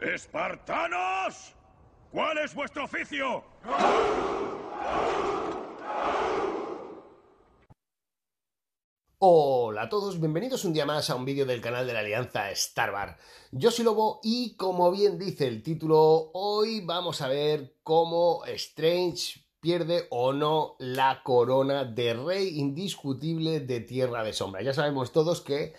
¡Espartanos! ¿Cuál es vuestro oficio? Hola a todos, bienvenidos un día más a un vídeo del canal de la Alianza Starbar. Yo soy Lobo y como bien dice el título, hoy vamos a ver cómo Strange pierde o no la corona de rey indiscutible de Tierra de Sombra. Ya sabemos todos que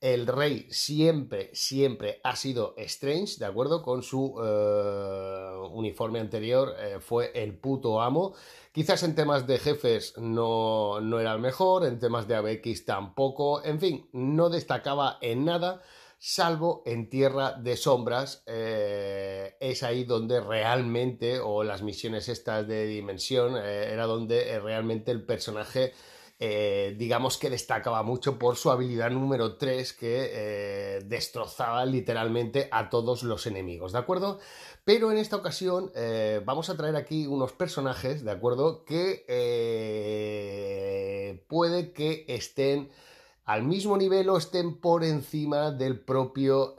el rey siempre, siempre ha sido Strange, ¿de acuerdo? Con su eh, uniforme anterior eh, fue el puto amo. Quizás en temas de jefes no, no era el mejor, en temas de ABX tampoco, en fin, no destacaba en nada salvo en Tierra de Sombras. Eh, es ahí donde realmente, o las misiones estas de dimensión, era donde realmente el personaje eh, digamos que destacaba mucho por su habilidad número 3 que eh, destrozaba literalmente a todos los enemigos, ¿de acuerdo? Pero en esta ocasión eh, vamos a traer aquí unos personajes, ¿de acuerdo? Que puede que estén al mismo nivel o estén por encima del propio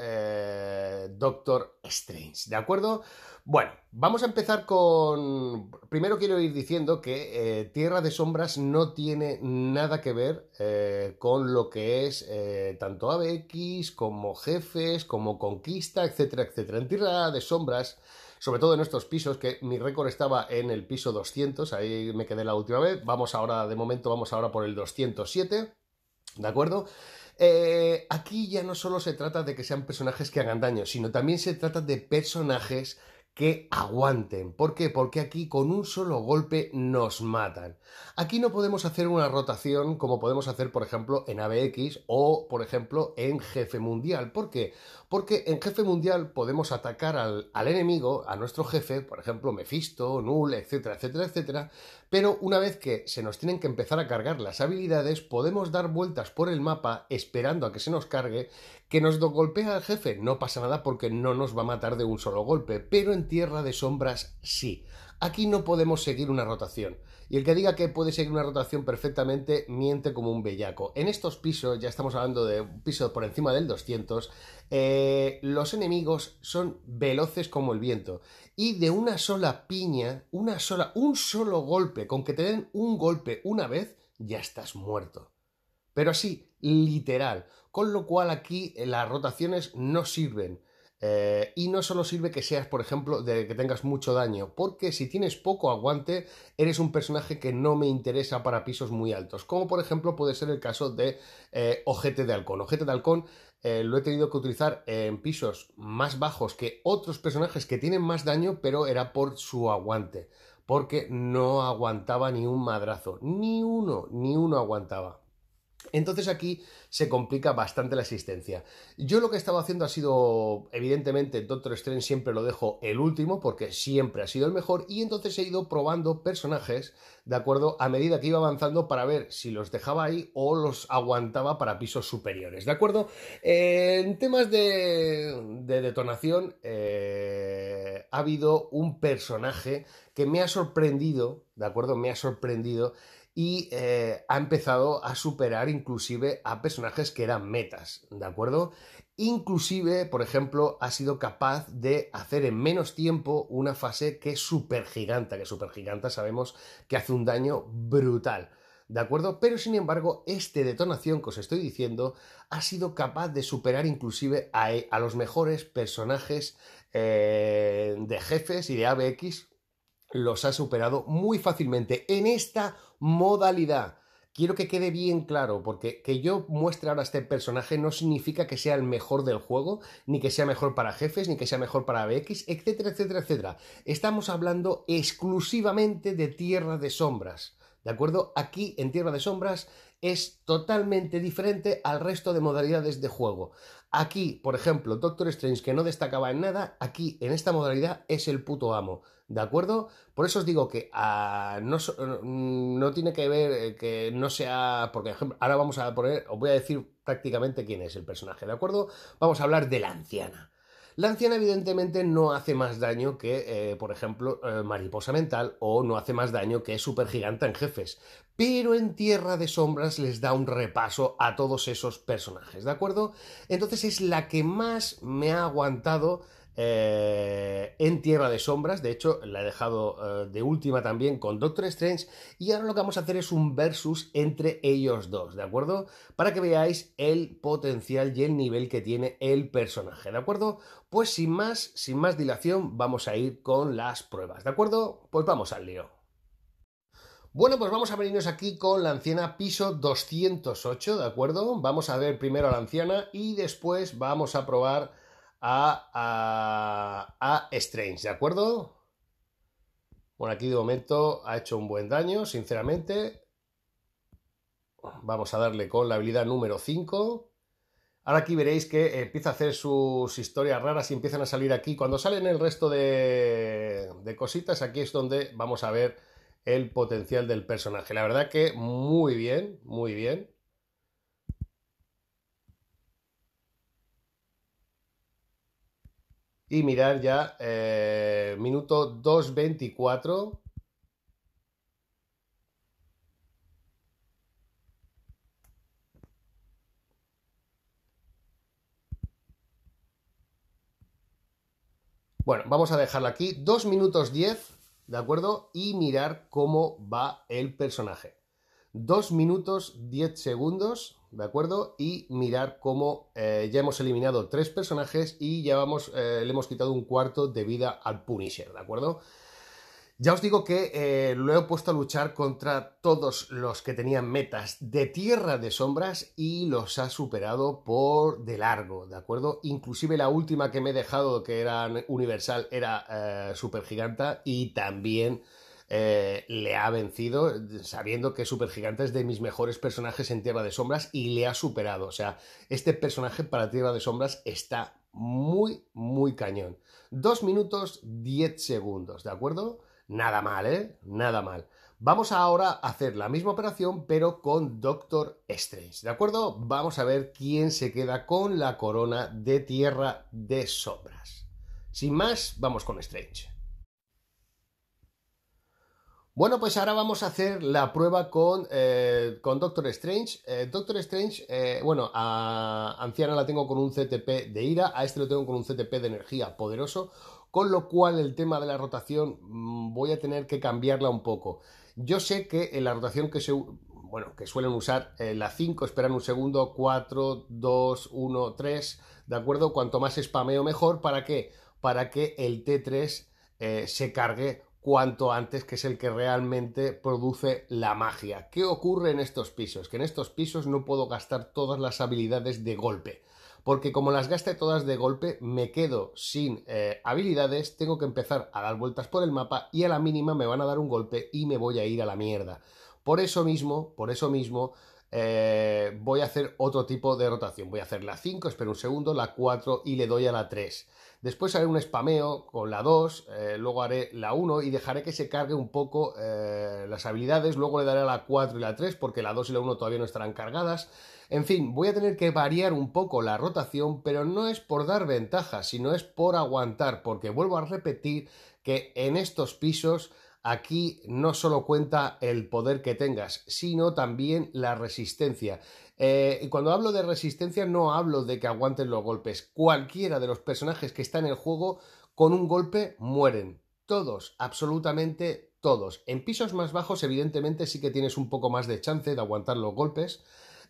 Doctor Strange, ¿de acuerdo? Bueno, vamos a empezar con... Primero quiero ir diciendo que eh, Tierra de Sombras no tiene nada que ver eh, con lo que es eh, tanto ABX como jefes, como conquista, etcétera, etcétera. En Tierra de Sombras, sobre todo en estos pisos, que mi récord estaba en el piso 200, ahí me quedé la última vez, vamos ahora, de momento vamos ahora por el 207, ¿de acuerdo? aquí ya no solo se trata de que sean personajes que hagan daño, sino también se trata de personajes que aguanten. ¿Por qué? Porque aquí con un solo golpe nos matan. Aquí no podemos hacer una rotación como podemos hacer, por ejemplo, en ABX o, por ejemplo, en Jefe Mundial. ¿Por qué? Porque en Jefe Mundial podemos atacar al, enemigo, a nuestro jefe, por ejemplo, Mephisto, Null, etcétera, etcétera, etcétera, pero una vez que se nos tienen que empezar a cargar las habilidades, podemos dar vueltas por el mapa esperando a que se nos cargue, que nos golpea al jefe, no pasa nada porque no nos va a matar de un solo golpe, pero en Tierra de Sombras sí. Aquí no podemos seguir una rotación. Y el que diga que puede seguir una rotación perfectamente miente como un bellaco. En estos pisos, ya estamos hablando de un piso por encima del 200, eh, los enemigos son veloces como el viento y de una sola piña, una sola, un solo golpe, con que te den un golpe una vez, ya estás muerto. Pero así, literal. Con lo cual aquí eh, las rotaciones no sirven. Eh, y no solo sirve que seas, por ejemplo, de que tengas mucho daño, porque si tienes poco aguante, eres un personaje que no me interesa para pisos muy altos, como por ejemplo puede ser el caso de eh, Ojete de Halcón. Ojete de Halcón eh, lo he tenido que utilizar en pisos más bajos que otros personajes que tienen más daño, pero era por su aguante, porque no aguantaba ni un madrazo, ni uno, ni uno aguantaba. Entonces aquí se complica bastante la existencia. Yo lo que he estado haciendo ha sido, evidentemente, Doctor Strange siempre lo dejo el último porque siempre ha sido el mejor y entonces he ido probando personajes, de acuerdo, a medida que iba avanzando para ver si los dejaba ahí o los aguantaba para pisos superiores, de acuerdo. en temas de, detonación eh, ha habido un personaje que me ha sorprendido, de acuerdo, me ha sorprendido y eh, ha empezado a superar inclusive a personajes que eran metas, ¿de acuerdo? Inclusive, por ejemplo, ha sido capaz de hacer en menos tiempo una fase que es giganta, que giganta sabemos que hace un daño brutal. ¿De acuerdo? Pero sin embargo, este detonación que os estoy diciendo ha sido capaz de superar inclusive a, eh, los mejores personajes eh, de jefes y de ABX. Los ha superado muy fácilmente en esta modalidad. Quiero que quede bien claro, porque que yo muestre ahora este personaje no significa que sea el mejor del juego, ni que sea mejor para jefes, ni que sea mejor para BX, etcétera, etcétera, etcétera. Estamos hablando exclusivamente de Tierra de Sombras. ¿De acuerdo? Aquí en Tierra de Sombras es totalmente diferente al resto de modalidades de juego. Aquí, por ejemplo, Doctor Strange, que no destacaba en nada, aquí en esta modalidad es el puto amo. ¿De acuerdo? Por eso os digo que ah, no, mm, no, tiene que ver eh, que no sea. Porque ahora vamos a poner. Os voy a decir prácticamente quién es el personaje, ¿de acuerdo? Vamos a hablar de la anciana. La anciana evidentemente no hace más daño que, eh, por ejemplo, eh, Mariposa Mental o no hace más daño que Supergiganta en Jefes, pero en Tierra de Sombras les da un repaso a todos esos personajes, ¿de acuerdo? Entonces es la que más me ha aguantado eh, en Tierra de Sombras. De hecho, la he dejado eh, de última también con Doctor Strange. Y ahora lo que vamos a hacer es un versus entre ellos dos, ¿de acuerdo? Para que veáis el potencial y el nivel que tiene el personaje, ¿de acuerdo? Pues sin más, sin más dilación, vamos a ir con las pruebas, ¿de acuerdo? Pues vamos al lío. Bueno, pues vamos a venirnos aquí con la anciana piso 208, ¿de acuerdo? Vamos a ver primero a la anciana y después vamos a probar a, a, a Strange, ¿de acuerdo? Bueno, aquí de momento ha hecho un buen daño, sinceramente. Vamos a darle con la habilidad número 5. Ahora aquí veréis que empieza a hacer sus historias raras y empiezan a salir aquí. Cuando salen el resto de, cositas, aquí es donde vamos a ver el potencial del personaje. La verdad que muy bien, muy bien. y mirar ya eh, minuto 2.24. Bueno, vamos a dejarlo aquí, 2 minutos 10, ¿de acuerdo? Y mirar cómo va el personaje. 2 minutos 10 segundos. ¿de acuerdo? Y mirar cómo eh, ya hemos eliminado tres personajes y ya vamos, eh, le hemos quitado un cuarto de vida al Punisher, ¿de acuerdo? Ya os digo que eh, lo he puesto a luchar contra todos los que tenían metas de Tierra de Sombras y los ha superado por de largo, ¿de acuerdo? Inclusive la última que me he dejado, que era Universal, era Supergiganta y también eh, le ha vencido, sabiendo que gigante, es de mis mejores personajes en Tierra de Sombras y le ha superado. O sea, este personaje para Tierra de Sombras está muy, muy cañón. Dos minutos diez segundos, ¿de acuerdo? Nada mal, ¿eh? Nada mal. Vamos ahora a hacer la misma operación, pero con Doctor Strange, ¿de acuerdo? Vamos a ver quién se queda con la corona de Tierra de Sombras. Sin más, vamos con Strange. Bueno, pues ahora vamos a hacer la prueba con, eh, Doctor Strange. Eh, Doctor Strange, eh, bueno, a Anciana la tengo con un CTP de ira, a este lo tengo con un CTP de energía poderoso, con lo cual el tema de la rotación mm, voy a tener que cambiarla un poco. Yo sé que en la rotación que se... Bueno, que suelen usar la 5, esperan un segundo, 4, 2, 1, 3, ¿de acuerdo? Cuanto más spameo mejor, ¿para qué? Para que el T3 se cargue cuanto antes, que es el que realmente produce la magia. ¿Qué ocurre en estos pisos? Que en estos pisos no puedo gastar todas las habilidades de golpe. Porque como las gaste todas de golpe, me quedo sin eh, habilidades, tengo que empezar a dar vueltas por el mapa y a la mínima me van a dar un golpe y me voy a ir a la mierda. Por eso mismo, por eso mismo, eh, voy a hacer otro tipo de rotación. Voy a hacer la 5, espero un segundo, la 4 y le doy a la 3. Después haré un spameo con la 2, eh, luego haré la 1 y dejaré que se cargue un poco eh, las habilidades, luego le daré a la 4 y la 3 porque la 2 y la 1 todavía no estarán cargadas. En fin, voy a tener que variar un poco la rotación, pero no es por dar ventaja, sino es por aguantar, porque vuelvo a repetir que en estos pisos Aquí no solo cuenta el poder que tengas, sino también la resistencia. Eh, y cuando hablo de resistencia no hablo de que aguanten los golpes. Cualquiera de los personajes que está en el juego con un golpe mueren. Todos, absolutamente todos. En pisos más bajos evidentemente sí que tienes un poco más de chance de aguantar los golpes.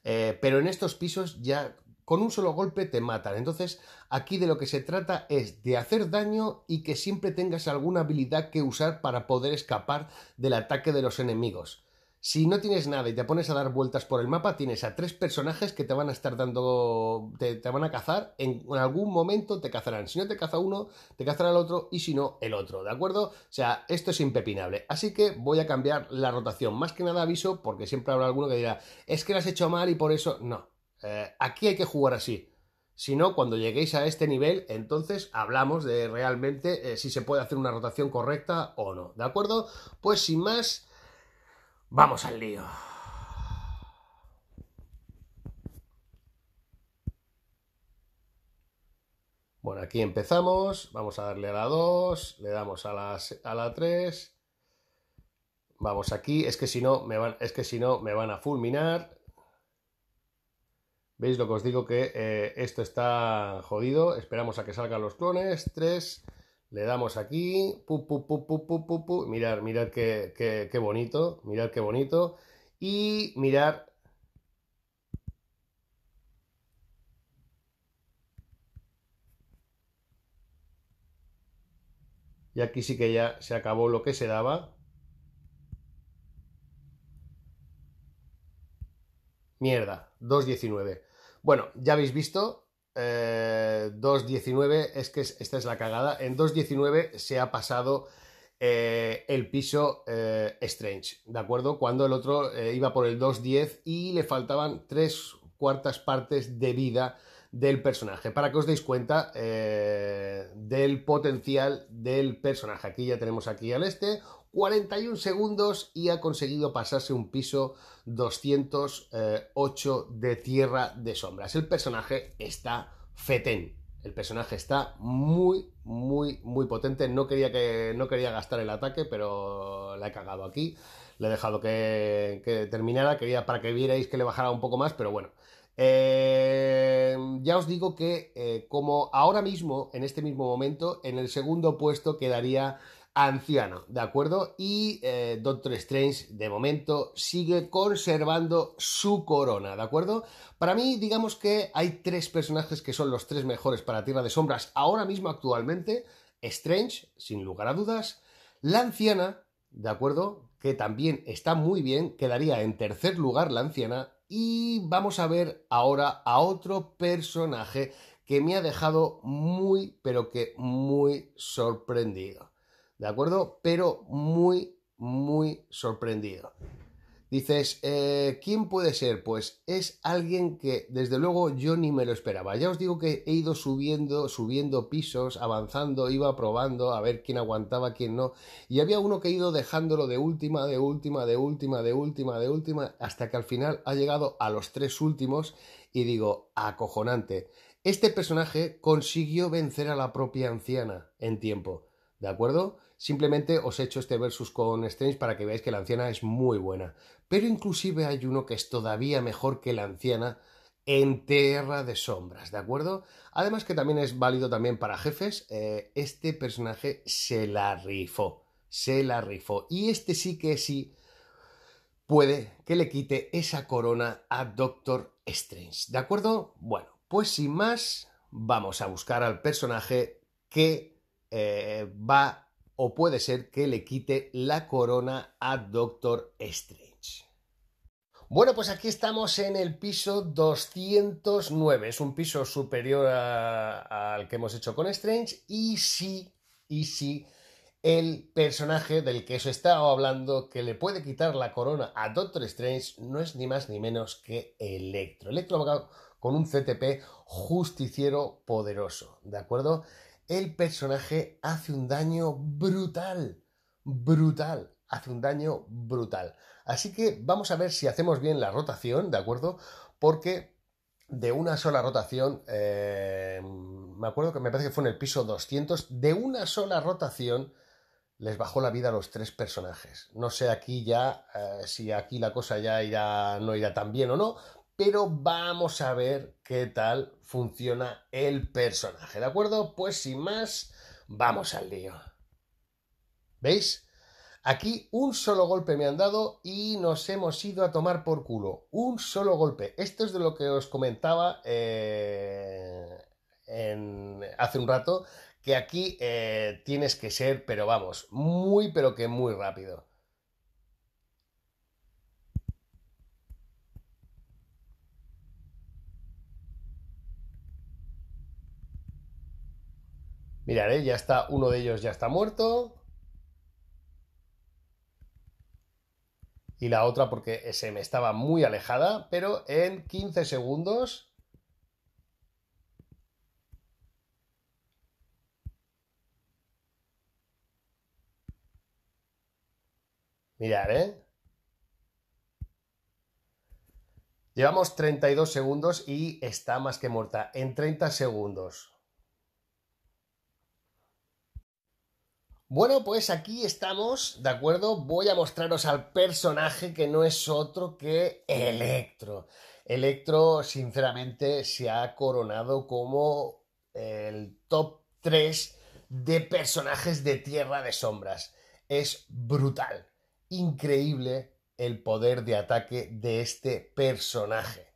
Eh, pero en estos pisos ya con un solo golpe te matan. Entonces, aquí de lo que se trata es de hacer daño y que siempre tengas alguna habilidad que usar para poder escapar del ataque de los enemigos. Si no tienes nada y te pones a dar vueltas por el mapa, tienes a tres personajes que te van a estar dando. te, van a cazar. En, algún momento te cazarán. Si no te caza uno, te cazará el otro y si no, el otro. ¿De acuerdo? O sea, esto es impepinable. Así que voy a cambiar la rotación. Más que nada aviso, porque siempre habrá alguno que dirá, es que lo has hecho mal y por eso. No. Eh, aquí hay que jugar así. Si no, cuando lleguéis a este nivel, entonces hablamos de realmente eh, si se puede hacer una rotación correcta o no. ¿De acuerdo? Pues sin más, vamos al lío. Bueno, aquí empezamos. Vamos a darle a la 2, le damos a la, a la 3. Vamos aquí, es que si no me van, es que si no me van a fulminar. ¿Veis lo que os digo? Que eh, esto está jodido. Esperamos a que salgan los clones. 3. Le damos aquí. Pu, pu, pu, mirar, mirar qué, qué, qué bonito. mirad qué bonito. Y mirad... Y aquí sí que ya se acabó lo que se daba. Mierda, 2.19. Bueno, ya habéis visto, 2.19, eh, es que esta es la cagada. En 2.19 se ha pasado eh, el piso eh, Strange, ¿de acuerdo? Cuando el otro iba por el 2.10 y le faltaban tres cuartas partes de vida del personaje, para que os deis cuenta del potencial del personaje. Aquí ya tenemos aquí al este, 41 segundos y ha conseguido pasarse un piso 208 eh, de Tierra de Sombras. El personaje está fetén. El personaje está muy, muy, muy potente. No quería, que, no quería gastar el ataque, pero la he cagado aquí. Le he dejado que, terminara. Quería para que vierais que le bajara un poco más, pero bueno. Eh, ya os digo que eh, como ahora mismo, en este mismo momento, en el segundo puesto quedaría anciano, ¿de acuerdo? Y eh, Doctor Strange, de momento, sigue conservando su corona, ¿de acuerdo? Para mí, digamos que hay tres personajes que son los tres mejores para Tierra de Sombras ahora mismo, actualmente. Strange, sin lugar a dudas. La anciana, ¿de acuerdo? Que también está muy bien, quedaría en tercer lugar la anciana. Y vamos a ver ahora a otro personaje que me ha dejado muy, pero que muy sorprendido. ¿de acuerdo? Pero muy, muy sorprendido. Dices, eh, ¿quién puede ser? Pues es alguien que desde luego yo ni me lo esperaba. Ya os digo que he ido subiendo, subiendo pisos, avanzando, iba probando a ver quién aguantaba, quién no. Y había uno que he ido dejándolo de última, de última, de última, de última, de última, hasta que al final ha llegado a los tres últimos y digo, acojonante. Este personaje consiguió vencer a la propia anciana en tiempo. ¿De acuerdo? Simplemente os he hecho este versus con Strange para que veáis que la anciana es muy buena. Pero inclusive hay uno que es todavía mejor que la anciana en Tierra de Sombras, ¿de acuerdo? Además que también es válido también para jefes, eh, este personaje se la rifó, se la rifó. Y este sí que sí puede que le quite esa corona a Doctor Strange, ¿de acuerdo? Bueno, pues sin más, vamos a buscar al personaje que eh, va o puede ser que le quite la corona a Doctor Strange. Bueno, pues aquí estamos en el piso 209. Es un piso superior al que hemos hecho con Strange. Y sí, y sí, el personaje del que os está hablando que le puede quitar la corona a Doctor Strange no es ni más ni menos que Electro. Electro con un CTP justiciero poderoso, ¿de acuerdo? el personaje hace un daño brutal, brutal, hace un daño brutal. Así que vamos a ver si hacemos bien la rotación, ¿de acuerdo? Porque de una sola rotación, eh, me acuerdo que me parece que fue en el piso 200, de una sola rotación les bajó la vida a los tres personajes. No sé aquí ya eh, si aquí la cosa ya irá, no irá tan bien o no, pero vamos a ver qué tal funciona el personaje, ¿de acuerdo? Pues sin más, vamos al lío. ¿Veis? Aquí un solo golpe me han dado y nos hemos ido a tomar por culo. Un solo golpe. Esto es de lo que os comentaba eh, hace un rato, que aquí eh, tienes que ser, pero vamos, muy, pero que muy rápido. Mirad, ¿eh? ya está, uno de ellos ya está muerto. Y la otra porque se me estaba muy alejada, pero en 15 segundos... Mirad, ¿eh? Llevamos 32 segundos y está más que muerta. En 30 segundos. Bueno, pues aquí estamos, ¿de acuerdo? Voy a mostraros al personaje que no es otro que Electro. Electro, sinceramente, se ha coronado como el top 3 de personajes de Tierra de Sombras. Es brutal, increíble el poder de ataque de este personaje.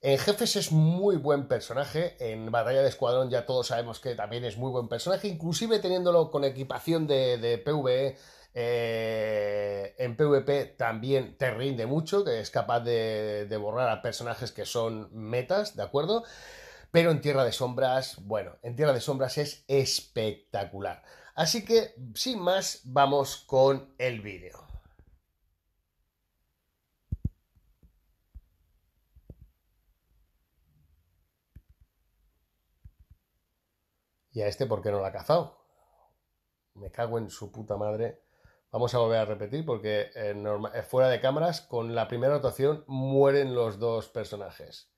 En eh, Jefes es muy buen personaje, en Batalla de Escuadrón ya todos sabemos que también es muy buen personaje, inclusive teniéndolo con equipación de, PvE. E, eh, en PvP también te rinde mucho, que es capaz de, de borrar a personajes que son metas, ¿de acuerdo? Pero en Tierra de Sombras, bueno, en Tierra de Sombras es espectacular. Así que, sin más, vamos con el vídeo. ¿Y a este por qué no lo ha cazado? Me cago en su puta madre. Vamos a volver a repetir porque eh, eh, fuera de cámaras, con la primera rotación mueren los dos personajes.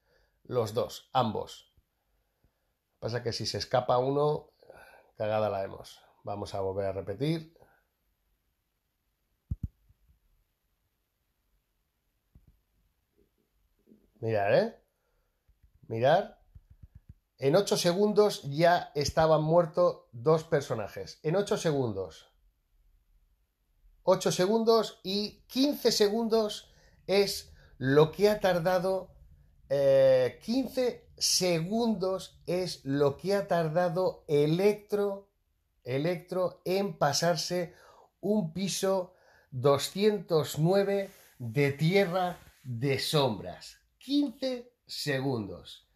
Los dos, ambos. Pasa que si se escapa uno, cagada la hemos. Vamos a volver a repetir. Mirar, ¿eh? Mirar en 8 segundos ya estaban muertos dos personajes. En 8 segundos. 8 segundos y 15 segundos es lo que ha tardado. 15 eh, segundos es lo que ha tardado Electro, Electro en pasarse un piso 209 de tierra de sombras. 15 segundos.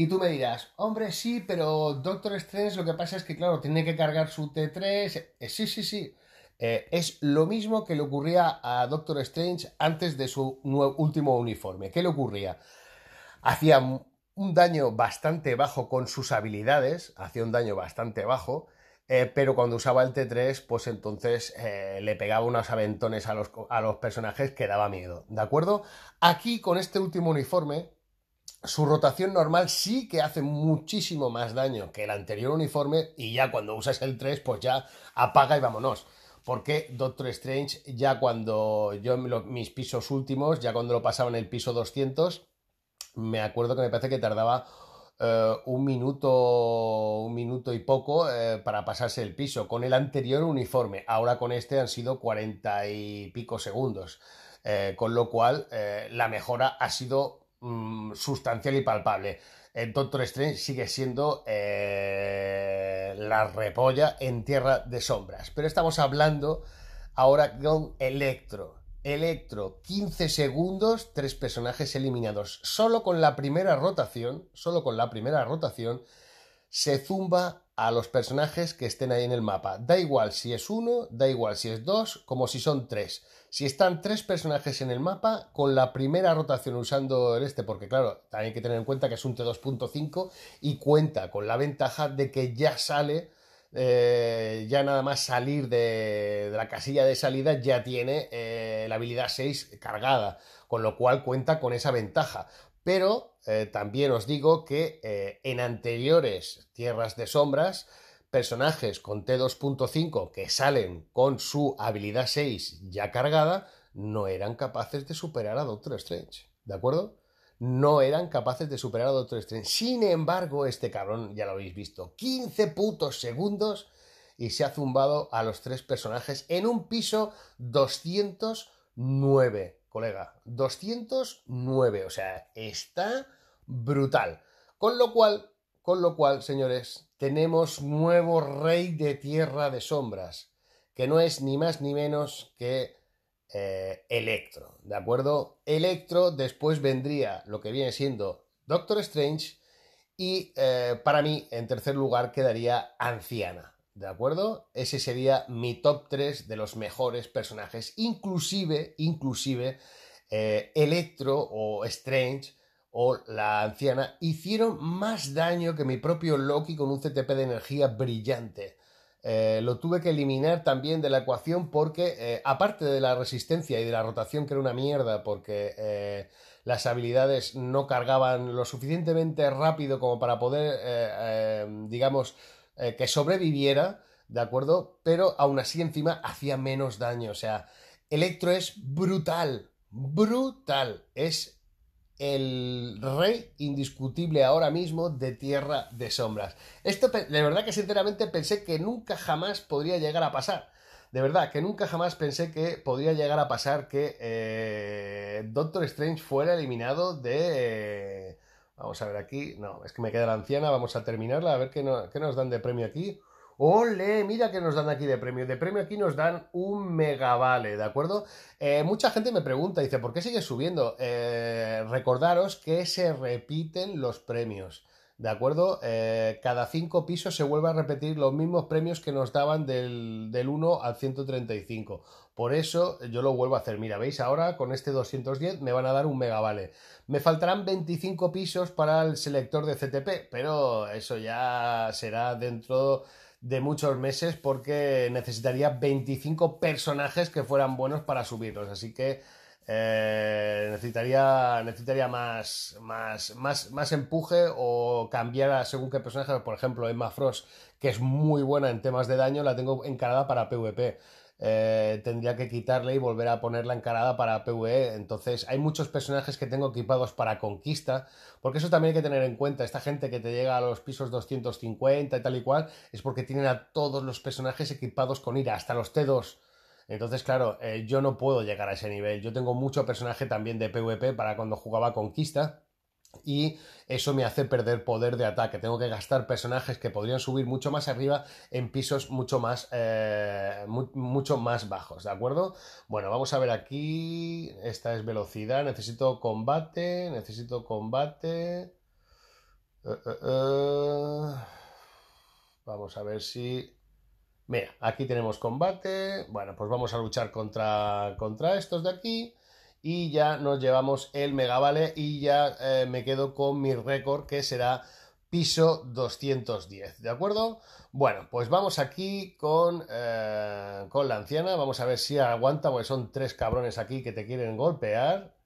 Y tú me dirás, hombre, sí, pero Doctor Strange lo que pasa es que, claro, tiene que cargar su T3. Eh, sí, sí, sí. Eh, es lo mismo que le ocurría a Doctor Strange antes de su último uniforme. ¿Qué le ocurría? Hacía un daño bastante bajo con sus habilidades, hacía un daño bastante bajo, eh, pero cuando usaba el T3, pues entonces le pegaba unos aventones a los, a los, personajes que daba miedo, ¿de acuerdo? Aquí con este último uniforme, su rotación normal sí que hace muchísimo más daño que el anterior uniforme y ya cuando usas el 3 pues ya apaga y vámonos. Porque Doctor Strange ya cuando yo mis pisos últimos, ya cuando lo pasaba en el piso 200, me acuerdo que me parece que tardaba eh, un minuto, un minuto y poco eh, para pasarse el piso con el anterior uniforme. Ahora con este han sido 40 y pico segundos. Eh, con lo cual la mejora ha sido Mm, sustancial y palpable. El Doctor Strange sigue siendo eh, la repolla en Tierra de Sombras. Pero estamos hablando ahora con Electro. Electro, 15 segundos, tres personajes eliminados. Solo con la primera rotación, solo con la primera rotación, se zumba a los personajes que estén ahí en el mapa. Da igual si es uno, da igual si es dos, como si son tres. Si están tres personajes en el mapa, con la primera rotación usando el este, porque claro, también hay que tener en cuenta que es un T2.5 y cuenta con la ventaja de que ya sale, eh, ya nada más salir de, la casilla de salida, ya tiene eh, la habilidad 6 cargada, con lo cual cuenta con esa ventaja pero eh, también os digo que eh, en anteriores Tierras de Sombras, personajes con T2.5 que salen con su habilidad 6 ya cargada, no eran capaces de superar a Doctor Strange, ¿de acuerdo? No eran capaces de superar a Doctor Strange. Sin embargo, este cabrón, ya lo habéis visto, 15 putos segundos y se ha zumbado a los tres personajes en un piso 209 colega, 209, o sea, está brutal. Con lo cual, con lo cual, señores, tenemos nuevo rey de tierra de sombras, que no es ni más ni menos que eh, Electro, ¿de acuerdo? Electro, después vendría lo que viene siendo Doctor Strange y eh, para mí, en tercer lugar, quedaría Anciana. ¿De acuerdo? Ese sería mi top 3 de los mejores personajes, inclusive, inclusive eh, Electro o Strange o la anciana hicieron más daño que mi propio Loki con un CTP de energía brillante. Eh, lo tuve que eliminar también de la ecuación porque, eh, aparte de la resistencia y de la rotación, que era una mierda, porque las habilidades no cargaban lo suficientemente rápido como para poder, digamos, eh, que sobreviviera, ¿de acuerdo? Pero aún así encima hacía menos daño. O sea, Electro es brutal, brutal. Es el rey indiscutible ahora mismo de Tierra de Sombras. Esto, de verdad que sinceramente pensé que nunca jamás podría llegar a pasar. De verdad, que nunca jamás pensé que podría llegar a pasar que eh, Doctor Strange fuera eliminado de, Vamos a ver aquí. No, es que me queda la anciana. Vamos a terminarla. A ver qué, nos dan de premio aquí. ¡Ole! Mira qué nos dan aquí de premio. De premio aquí nos dan un megavale, ¿de acuerdo? Eh, mucha gente me pregunta, dice, ¿por qué sigue subiendo? Eh, recordaros que se repiten los premios. ¿De acuerdo? Eh, cada cinco pisos se vuelve a repetir los mismos premios que nos daban del, del 1 al 135. Por eso yo lo vuelvo a hacer. Mira, veis, ahora con este 210 me van a dar un megavale. Me faltarán 25 pisos para el selector de CTP, pero eso ya será dentro de muchos meses porque necesitaría 25 personajes que fueran buenos para subirlos. Así que eh, necesitaría necesitaría más, más, más, más empuje o cambiar según qué personaje. Por ejemplo, Emma Frost, que es muy buena en temas de daño, la tengo encarada para PvP. Eh, tendría que quitarle y volver a ponerla encarada para PvE. Entonces, hay muchos personajes que tengo equipados para conquista, porque eso también hay que tener en cuenta. Esta gente que te llega a los pisos 250 y tal y cual, es porque tienen a todos los personajes equipados con ira, hasta los T2 entonces, claro, eh, yo no puedo llegar a ese nivel. Yo tengo mucho personaje también de PvP para cuando jugaba Conquista. Y eso me hace perder poder de ataque. Tengo que gastar personajes que podrían subir mucho más arriba en pisos mucho más, eh, mucho más bajos, ¿de acuerdo? Bueno, vamos a ver aquí. Esta es velocidad. Necesito combate. Necesito combate. Eh, vamos a ver si Mira, aquí tenemos combate. Bueno, pues vamos a luchar contra, contra estos de aquí. Y ya nos llevamos el megavale y ya eh, me quedo con mi récord que será piso 210, ¿de acuerdo? Bueno, pues vamos aquí con, eh, con la anciana, vamos a ver si aguanta, porque son tres cabrones aquí que te quieren golpear.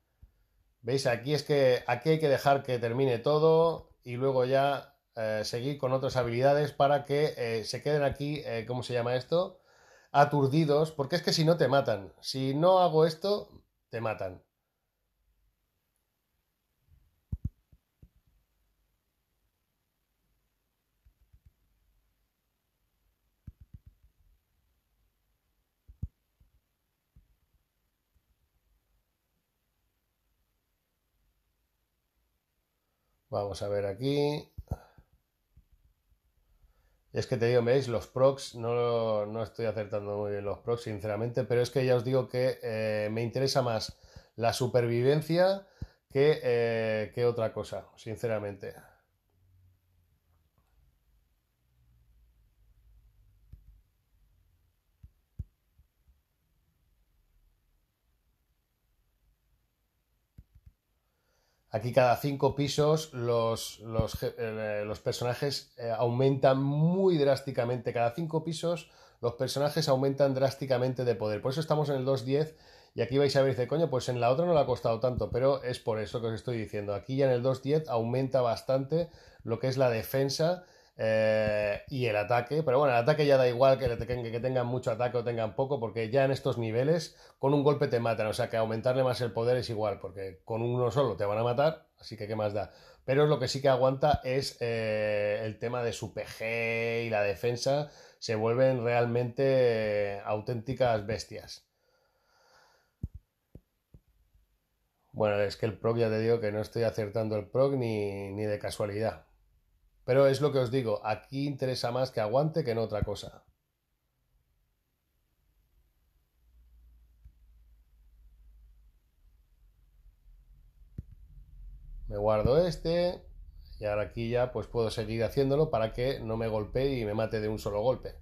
¿Veis? Aquí es que aquí hay que dejar que termine todo y luego ya eh, seguir con otras habilidades para que eh, se queden aquí, eh, ¿cómo se llama esto? Aturdidos, porque es que si no te matan. Si no hago esto, te matan. Vamos a ver aquí. Es que te digo, veis, los procs, no, no estoy acertando muy bien los procs, sinceramente, pero es que ya os digo que eh, me interesa más la supervivencia que, eh, que otra cosa, sinceramente. Aquí cada cinco pisos los, los, eh, eh, personajes eh, aumentan muy drásticamente. Cada cinco pisos los personajes aumentan drásticamente de poder. Por eso estamos en el 2.10 y aquí vais a ver, dice, coño, pues en la otra no le ha costado tanto, pero es por eso que os estoy diciendo. Aquí ya en el 2.10 aumenta bastante lo que es la defensa eh, y el ataque, pero bueno, el ataque ya da igual que, tengan, que mucho ataque o tengan poco, porque ya en estos niveles con un golpe te matan, o sea que aumentarle más el poder es igual, porque con uno solo te van a matar, así que qué más da. Pero lo que sí que aguanta es eh, el tema de su PG y la defensa, se vuelven realmente eh, auténticas bestias. Bueno, es que el proc ya te digo que no estoy acertando el proc ni, ni de casualidad. Pero es lo que os digo, aquí interesa más que aguante que en otra cosa. Me guardo este y ahora aquí ya pues puedo seguir haciéndolo para que no me golpee y me mate de un solo golpe.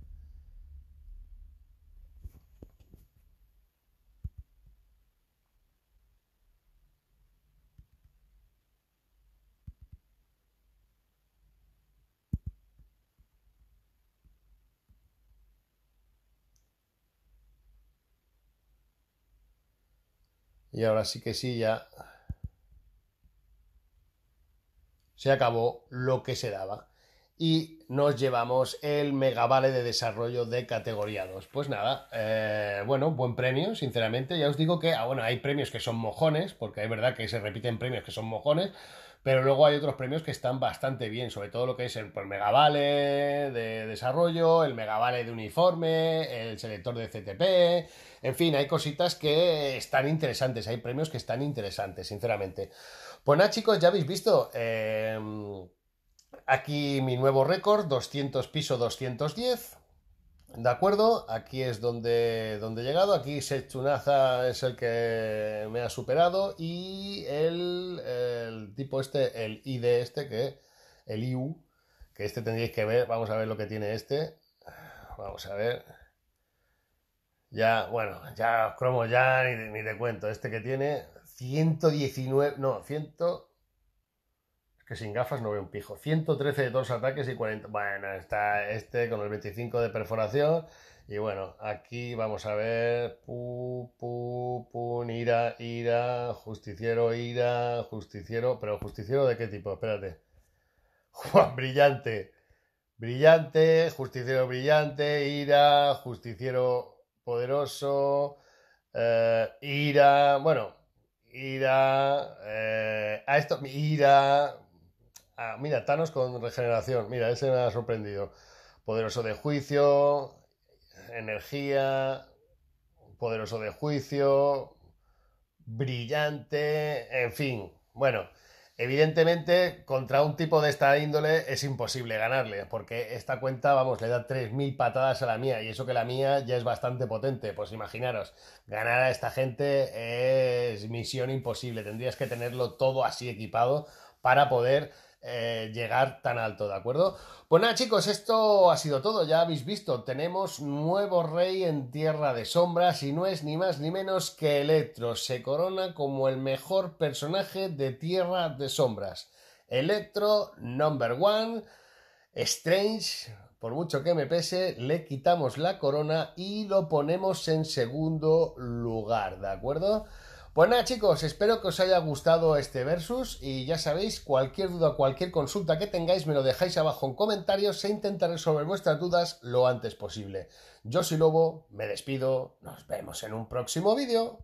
Y ahora sí que sí, ya se acabó lo que se daba. Y nos llevamos el megavale de desarrollo de categoría 2. Pues nada, eh, bueno, buen premio, sinceramente. Ya os digo que, ah, hay premios que son mojones, porque es verdad que se repiten premios que son mojones, pero luego hay otros premios que están bastante bien, sobre todo lo que es el pues, megavale de desarrollo, el megavale de uniforme, el selector de CTP, en fin, hay cositas que están interesantes, hay premios que están interesantes, sinceramente. Pues nada, chicos, ya habéis visto. Eh, aquí mi nuevo récord, 200 piso 210. De acuerdo, aquí es donde, donde he llegado. Aquí Sechunaza es el que me ha superado. Y el, tipo este, el ID este, que el IU, que este tendréis que ver. Vamos a ver lo que tiene este. Vamos a ver. Ya, bueno, ya os cromo ya ni, ni te cuento. Este que tiene 119, no, 100 que sin gafas no veo un pijo. 113 de dos ataques y 40. Bueno, está este con el 25 de perforación. Y bueno, aquí vamos a ver. Pu, pu, pu, ira, ira, justiciero, ira, justiciero. Pero justiciero de qué tipo? Espérate. Juan, brillante. Brillante, justiciero brillante, ira, justiciero poderoso, eh, ira, bueno, ira, eh, a esto, ira, Ah, mira, Thanos con regeneración. Mira, ese me ha sorprendido. Poderoso de juicio, energía, poderoso de juicio, brillante, en fin. Bueno, evidentemente contra un tipo de esta índole es imposible ganarle, porque esta cuenta, vamos, le da 3.000 patadas a la mía, y eso que la mía ya es bastante potente, pues imaginaros, ganar a esta gente es misión imposible, tendrías que tenerlo todo así equipado para poder eh, llegar tan alto, ¿de acuerdo? Pues nada, chicos, esto ha sido todo, ya habéis visto, tenemos nuevo rey en Tierra de Sombras y no es ni más ni menos que Electro, se corona como el mejor personaje de Tierra de Sombras. Electro, number one, Strange, por mucho que me pese, le quitamos la corona y lo ponemos en segundo lugar, ¿de acuerdo? Pues nada chicos, espero que os haya gustado este versus y ya sabéis, cualquier duda, cualquier consulta que tengáis me lo dejáis abajo en comentarios e intentaré resolver vuestras dudas lo antes posible. Yo soy Lobo, me despido, nos vemos en un próximo vídeo.